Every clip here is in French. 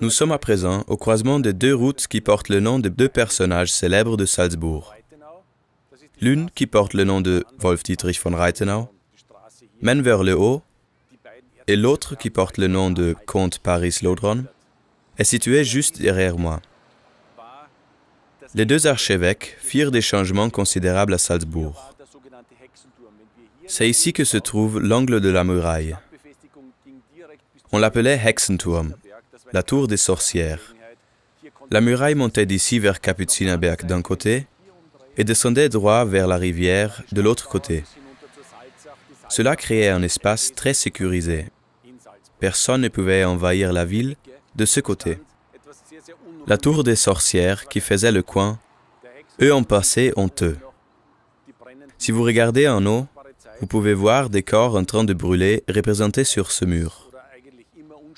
Nous sommes à présent au croisement de deux routes qui portent le nom de deux personnages célèbres de Salzbourg. L'une, qui porte le nom de Wolf Dietrich von Reitenau, mène vers le haut, et l'autre, qui porte le nom de Comte Paris » est située juste derrière moi. Les deux archevêques firent des changements considérables à Salzbourg. C'est ici que se trouve l'angle de la muraille. On l'appelait Hexenturm, la tour des sorcières. La muraille montait d'ici vers Kapuzinerberg d'un côté et descendait droit vers la rivière de l'autre côté. Cela créait un espace très sécurisé. Personne ne pouvait envahir la ville de ce côté. La tour des sorcières qui faisait le coin, eux en passaient honteux. Si vous regardez en haut, vous pouvez voir des corps en train de brûler représentés sur ce mur.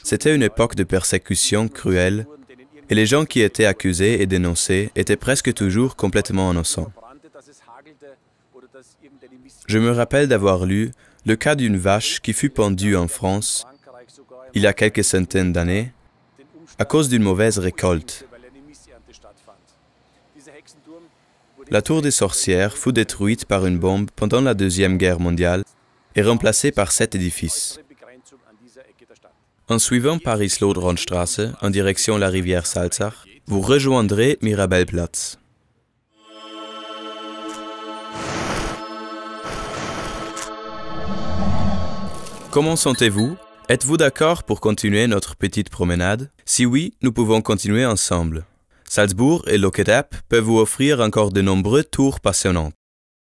C'était une époque de persécution cruelle et les gens qui étaient accusés et dénoncés étaient presque toujours complètement innocents. Je me rappelle d'avoir lu le cas d'une vache qui fut pendue en France il y a quelques centaines d'années à cause d'une mauvaise récolte. La tour des sorcières fut détruite par une bombe pendant la Deuxième Guerre mondiale et remplacée par cet édifice. En suivant paris lodronstraße en direction la rivière Salzach, vous rejoindrez Mirabelplatz. Comment sentez-vous Êtes-vous d'accord pour continuer notre petite promenade Si oui, nous pouvons continuer ensemble. Salzbourg et Locketup peuvent vous offrir encore de nombreux tours passionnants.